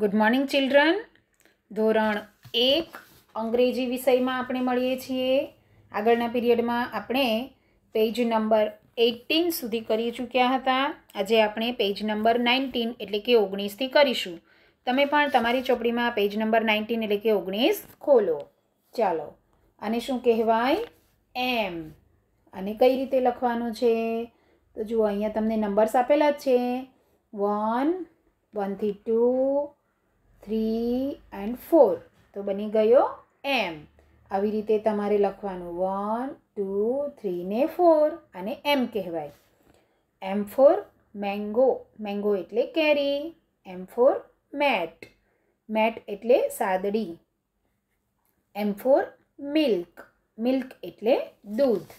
good morning children ધોરણ એક અંગ્રેજી વિષયમાં આપણે મળીએ છીએ આગળના પીરિયડમાં આપણે પેજ નંબર એઇટીન સુધી કરી ચૂક્યા હતા આજે આપણે પેજ નંબર નાઇન્ટીન એટલે કે ઓગણીસથી કરીશું તમે પણ તમારી ચોપડીમાં પેજ નંબર નાઇન્ટીન એટલે કે ઓગણીસ ખોલો ચાલો આને શું કહેવાય એમ અને કઈ રીતે લખવાનું છે તો જુઓ અહીંયા તમને નંબર્સ આપેલા જ છે વન વનથી ટુ થ્રી એન્ડ ફોર તો બની ગયો એમ આવી રીતે તમારે લખવાનું વન ટુ થ્રી ને ફોર અને એમ કહેવાય એમ ફોર મેંગો મેંગો એટલે કેરી એમ ફોર મેટ મેટ એટલે સાદડી એમ ફોર મિલ્ક મિલ્ક એટલે દૂધ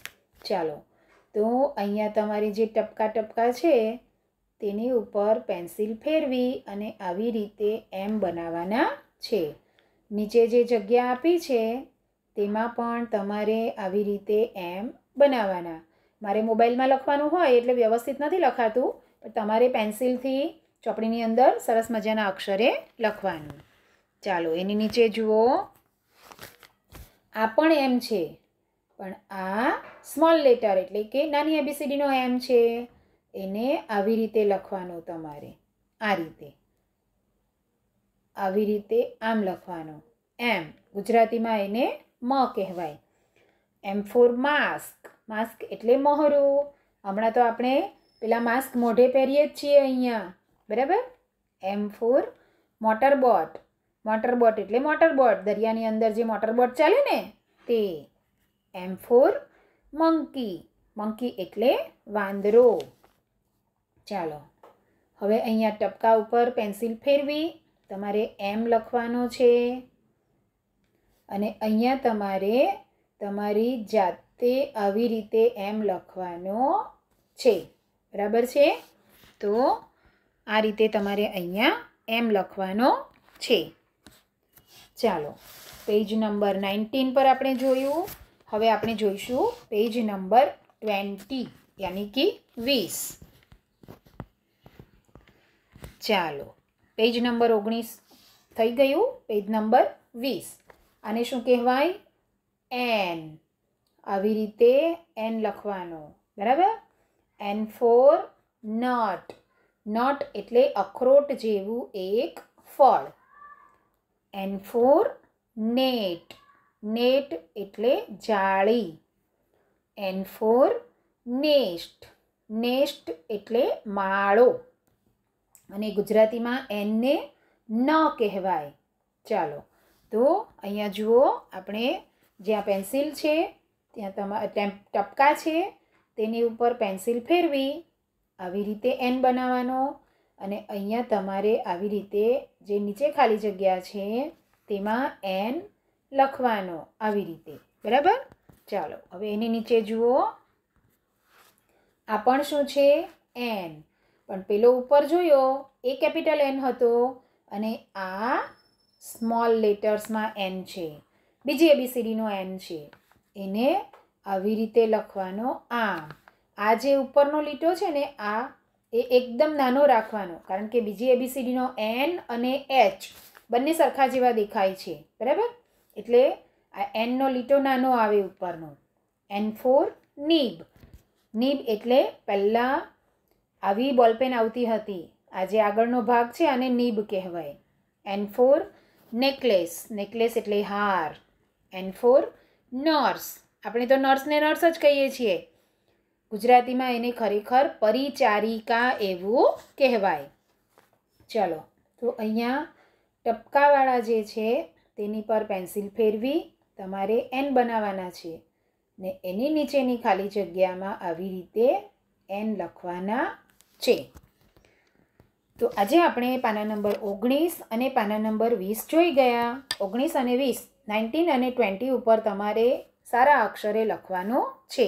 ચાલો તો અહીંયા તમારી જે ટપકા ટપકા છે તેની ઉપર પેન્સિલ ફેરવી અને આવી રીતે એમ બનાવવાના છે નીચે જે જગ્યા આપી છે તેમાં પણ તમારે આવી રીતે એમ બનાવવાના મારે મોબાઈલમાં લખવાનું હોય એટલે વ્યવસ્થિત નથી લખાતું પણ તમારે પેન્સિલથી ચોપડીની અંદર સરસ મજાના અક્ષરે લખવાનું ચાલો એની નીચે જુઓ આ પણ એમ છે પણ આ સ્મોલ લેટર એટલે કે નાની એબીસીડીનો એમ છે એને આવી રીતે લખવાનું તમારે આ રીતે આવી રીતે આમ લખવાનું એમ ગુજરાતીમાં એને મ કહેવાય એમ ફોર માસ્ક માસ્ક એટલે મહોરો હમણાં તો આપણે પેલા માસ્ક મોઢે પહેરીએ જ છીએ અહીંયા બરાબર M for motor boat motor boat એટલે મોટર બોટ દરિયાની અંદર જે મોટર બોટ ચાલે ને તે એમ ફોર મંકી મંકી એટલે વાંદરો ચાલો હવે અહીંયા ટપકા ઉપર પેન્સિલ ફેરવી તમારે એમ લખવાનો છે અને અહીંયા તમારે તમારી જાતે આવી રીતે એમ લખવાનો છે બરાબર છે તો આ રીતે તમારે અહીંયા એમ લખવાનો છે ચાલો પેજ નંબર નાઇન્ટીન પર આપણે જોયું હવે આપણે જોઈશું પેજ નંબર ટ્વેન્ટી યાની કે વીસ ચાલો પેજ નંબર ઓગણીસ થઈ ગયું પેજ નંબર વીસ આને શું કહેવાય એન આવી રીતે એન લખવાનો બરાબર એન ફોર નટ નટ એટલે અખરોટ જેવું એક ફળ એન ફોર નેટ નેટ એટલે જાળી એન ફોર નેસ્ટ નેસ્ટ એટલે માળો અને ગુજરાતીમાં એનને ન કહેવાય ચાલો તો અહીંયા જુઓ આપણે જ્યાં પેન્સિલ છે ત્યાં તમારા ટપકા છે તેની ઉપર પેન્સિલ ફેરવી આવી રીતે એન બનાવવાનો અને અહીંયા તમારે આવી રીતે જે નીચે ખાલી જગ્યા છે તેમાં એન લખવાનો આવી રીતે બરાબર ચાલો હવે એની નીચે જુઓ આ પણ શું છે એન પણ પેલો ઉપર જોયો એ કેપિટલ એન હતો અને આ સ્મોલ લેટર્સમાં એન છે બીજી એબીસીડીનો એન છે એને આવી રીતે લખવાનો આમ આ જે ઉપરનો લીટો છે ને આ એ એકદમ નાનો રાખવાનો કારણ કે બીજી એબીસીડીનો એન અને એચ બંને સરખા જેવા દેખાય છે બરાબર એટલે આ એનનો લીટો નાનો આવે ઉપરનો એન ફોર નીબ નીબ એટલે પહેલાં આવી બોલપેન આવતી હતી આજે આગળનો ભાગ છે અને નીબ કહેવાય એન ફોર નેકલેસ નેકલેસ એટલે હાર એન ફોર નર્સ આપણે તો નર્સને નર્સ જ કહીએ છીએ ગુજરાતીમાં એને ખરેખર પરિચારિકા એવું કહેવાય ચલો તો અહીંયા ટપકાવાળા જે છે તેની પર પેન્સિલ ફેરવી તમારે એન બનાવવાના છે ને એની નીચેની ખાલી જગ્યામાં આવી રીતે એન લખવાના છે તો આજે આપણે પાના નંબર ઓગણીસ અને પાના નંબર વીસ જોઈ ગયા ઓગણીસ અને વીસ નાઇન્ટીન અને ટ્વેન્ટી ઉપર તમારે સારા અક્ષરે લખવાનું છે